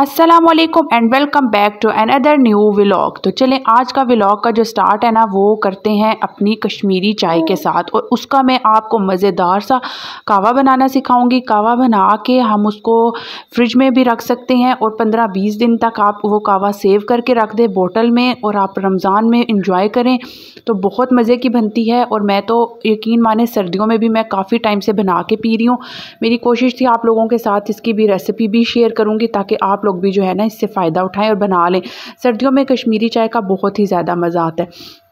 Aslam and welcome back to another new vlog तो चलें आज का व्लाग का जो स्टार्ट है ना वो करते हैं अपनी कश्मीरी चाय के साथ और उसका मैं आपको मज़ेदार सा कावा बनाना सिखाऊंगी कावा बना के हम उसको फ्रिज में भी रख सकते हैं और 15-20 दिन तक आप वो कावा सेव करके रख दें बोतल में और आप रमज़ान में इंजॉय करें तो बहुत मज़े की बनती है और मैं तो यकीन माने सर्दियों में भी मैं काफ़ी टाइम से बना के पी रही हूँ मेरी कोशिश थी आप लोगों के साथ इसकी भी रेसिपी भी शेयर करूँगी ताकि आप लोग भी जो है ना इससे फ़ायदा उठाएं और बना लें सर्दियों में कश्मीरी चाय का बहुत ही ज़्यादा मज़ा आता है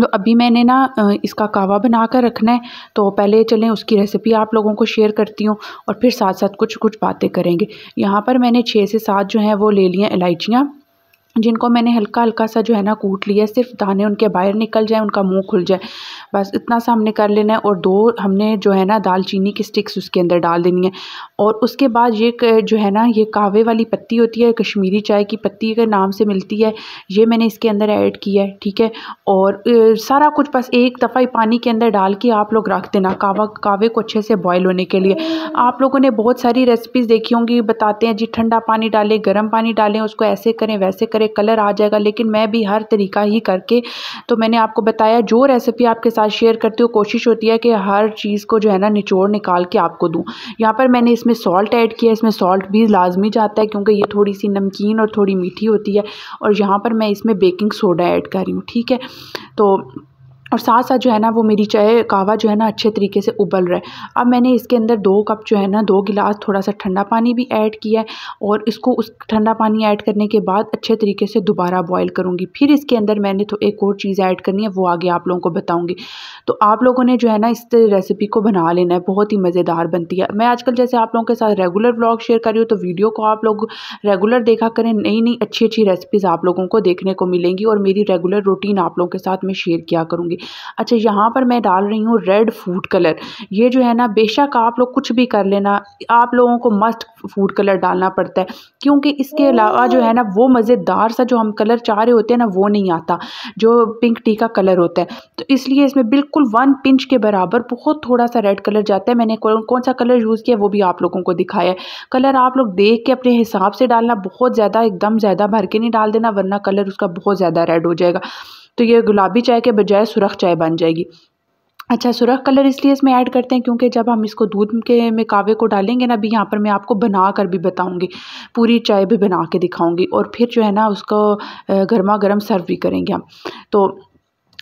तो अभी मैंने ना इसका कावा बना कर रखना है तो पहले चलें उसकी रेसिपी आप लोगों को शेयर करती हूँ और फिर साथ साथ कुछ कुछ बातें करेंगे यहाँ पर मैंने छः से सात जो हैं वो ले लिया इलायचियाँ जिनको मैंने हल्का हल्का सा जो है ना कूट लिया सिर्फ दाने उनके बाहर निकल जाए उनका मुंह खुल जाए बस इतना सा हमने कर लेना है और दो हमने जो है ना दालचीनी की स्टिक्स उसके अंदर डाल देनी है और उसके बाद ये जो है ना ये कावे वाली पत्ती होती है कश्मीरी चाय की पत्ती के नाम से मिलती है ये मैंने इसके अंदर ऐड किया है ठीक है और सारा कुछ बस एक दफ़ा ही पानी के अंदर डाल के आप लोग रख देना कावा कावे को अच्छे से बॉयल होने के लिए आप लोगों ने बहुत सारी रेसिपीज़ देखी होंगी बताते हैं जी ठंडा पानी डालें गर्म पानी डालें उसको ऐसे करें वैसे करें पर एक कलर आ जाएगा लेकिन मैं भी हर तरीका ही करके तो मैंने आपको बताया जो रेसिपी आपके साथ शेयर करती हूँ कोशिश होती है कि हर चीज़ को जो है ना निचोड़ निकाल के आपको दूँ यहाँ पर मैंने इसमें सॉल्ट ऐड किया इसमें सॉल्ट भी लाजमी जाता है क्योंकि ये थोड़ी सी नमकीन और थोड़ी मीठी होती है और यहाँ पर मैं इसमें बेकिंग सोडा ऐड कर रही हूँ ठीक है तो और साथ साथ जो है ना वो मेरी चाय कावा जो है ना अच्छे तरीके से उबल रहा है अब मैंने इसके अंदर दो कप जो है ना दो गिलास थोड़ा सा ठंडा पानी भी ऐड किया है और इसको उस ठंडा पानी ऐड करने के बाद अच्छे तरीके से दोबारा बॉईल करूँगी फिर इसके अंदर मैंने तो एक और चीज़ ऐड करनी है वो आगे आप लोगों को बताऊँगी तो आप लोगों ने जो है ना इस रेसिपी को बना लेना है बहुत ही मज़ेदार बनती है मैं आजकल जैसे आप लोगों के साथ रेगुलर ब्लॉग शेयर कर रही हूँ तो वीडियो को आप लोग रेगुलर देखा करें नई नई अच्छी अच्छी रेसिपीज़ आप लोगों को देखने को मिलेंगी और मेरी रेगुलर रूटीन आप लोगों के साथ मैं शेयर किया करूँगी अच्छा यहाँ पर मैं डाल रही हूँ रेड फूड कलर ये जो है ना बेशक आप लोग कुछ भी कर लेना आप लोगों को मस्ट फूड कलर डालना पड़ता है क्योंकि इसके अलावा जो है ना वो मज़ेदार सा जो हम कलर चाह रहे होते हैं ना वो नहीं आता जो पिंक टी का कलर होता है तो इसलिए इसमें बिल्कुल वन पिंच के बराबर बहुत थोड़ा सा रेड कलर जाता है मैंने कौन सा कलर यूज़ किया वो भी आप लोगों को दिखाया है कलर आप लोग देख के अपने हिसाब से डालना बहुत ज़्यादा एकदम ज़्यादा भर के नहीं डाल देना वरना कलर उसका बहुत ज़्यादा रेड हो जाएगा तो ये गुलाबी चाय के बजाय सुरख चाय बन जाएगी अच्छा सुरख कलर इसलिए इसमें ऐड करते हैं क्योंकि जब हम इसको दूध के में कावे को डालेंगे ना अभी यहाँ पर मैं आपको बना कर भी बताऊँगी पूरी चाय भी बना के दिखाऊँगी और फिर जो है ना उसको गर्मा गर्म सर्व भी करेंगे हम तो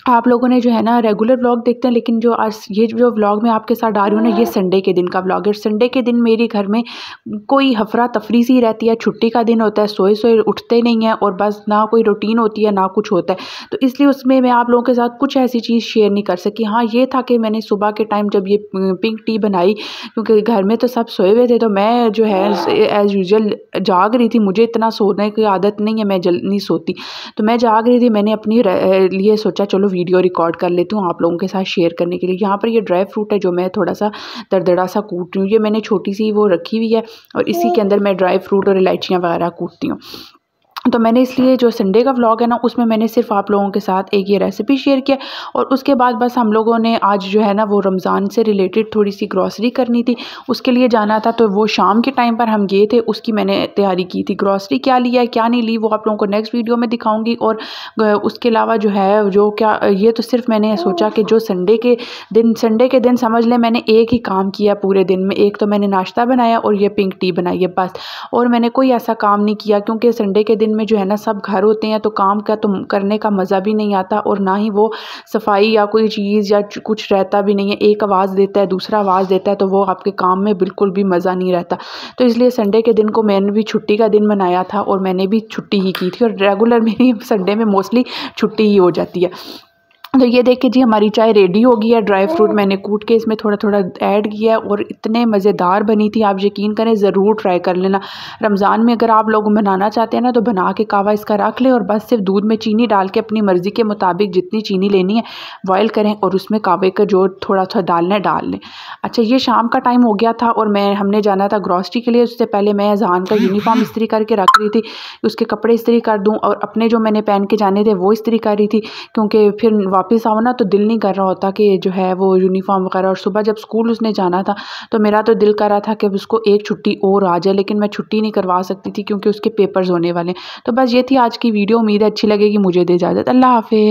आप लोगों ने जो है ना रेगुलर व्लॉग देखते हैं लेकिन जो आज ये जो व्लॉग मैं आपके साथ डाल रही हूँ ना ये संडे के दिन का व्लॉग है संडे के दिन मेरे घर में कोई हफरा तफरी सी रहती है छुट्टी का दिन होता है सोए सोए उठते नहीं है और बस ना कोई रूटीन होती है ना कुछ होता है तो इसलिए उसमें मैं आप लोगों के साथ कुछ ऐसी चीज़ शेयर नहीं कर सकी हाँ ये था कि मैंने सुबह के टाइम जब ये पिंक टी बनाई क्योंकि घर में तो सब सोए हुए थे तो मैं जो है एज़ यूजल जाग रही थी मुझे इतना सोने की आदत नहीं है मैं जल नहीं सोती तो मैं जाग रही थी मैंने अपनी लिए सोचा चलो वीडियो रिकॉर्ड कर लेती हूँ आप लोगों के साथ शेयर करने के लिए यहाँ पर ये ड्राई फ्रूट है जो मैं थोड़ा सा दरदड़ा सा कूट रही हूँ ये मैंने छोटी सी वो रखी हुई है और इसी के अंदर मैं ड्राई फ्रूट और इलायचियाँ वगैरह कूटती हूँ तो मैंने इसलिए जो संडे का व्लॉग है ना उसमें मैंने सिर्फ आप लोगों के साथ एक ये रेसिपी शेयर किया और उसके बाद बस हम लोगों ने आज जो है ना वो रमज़ान से रिलेटेड थोड़ी सी ग्रॉसरी करनी थी उसके लिए जाना था तो वो शाम के टाइम पर हम गए थे उसकी मैंने तैयारी की थी ग्रॉसरी क्या लिया क्या नहीं ली वो आप लोगों को नेक्स्ट वीडियो में दिखाऊँगी और उसके अलावा जो है जो क्या ये तो सिर्फ मैंने सोचा कि जो संडे के दिन संडे के दिन समझ लें मैंने एक ही काम किया पूरे दिन में एक तो मैंने नाश्ता बनाया और ये पिंक टी बनाई है बस और मैंने कोई ऐसा काम नहीं किया क्योंकि संडे के दिन दिन में जो है ना सब घर होते हैं तो काम का तो करने का मज़ा भी नहीं आता और ना ही वो सफाई या कोई चीज़ या कुछ रहता भी नहीं है एक आवाज़ देता है दूसरा आवाज़ देता है तो वो आपके काम में बिल्कुल भी मज़ा नहीं रहता तो इसलिए संडे के दिन को मैंने भी छुट्टी का दिन मनाया था और मैंने भी छुट्टी ही की थी और रेगुलर मेरी संडे में मोस्टली छुट्टी ही हो जाती है तो ये देखिए जी हमारी चाय रेडी हो गई है ड्राई हाँ। फ्रूट मैंने कूट के इसमें थोड़ा थोड़ा ऐड किया है और इतने मज़ेदार बनी थी आप यकीन करें ज़रूर ट्राई कर लेना रमज़ान में अगर आप लोग बनाना चाहते हैं ना तो बना के कावा इसका रख लें और बस सिर्फ दूध में चीनी डाल के अपनी मर्ज़ी के मुताबिक जितनी चीनी लेनी है बॉयल करें और उसमें कावे का जो थोड़ा थोड़ा डालना है डाल लें अच्छा ये शाम का टाइम हो गया था और मैं हमने जाना था ग्रॉसरी के लिए उससे पहले मैं अजान का यूनिफॉर्म इस्त्री करके रख रही थी उसके कपड़े इस्त्री कर दूँ और अपने जो मैंने पहन के जाने थे वो इस्त्री कर रही थी क्योंकि फिर वापस आओ ना तो दिल नहीं कर रहा होता कि जो है वो यूनिफॉर्म वगैरह और सुबह जब स्कूल उसने जाना था तो मेरा तो दिल कर रहा था कि उसको एक छुट्टी और आ जाए लेकिन मैं छुट्टी नहीं करवा सकती थी क्योंकि उसके पेपर्स होने वाले तो बस ये थी आज की वीडियो उम्मीद है अच्छी लगेगी मुझे दे इजाज़त अल्लाह हाफि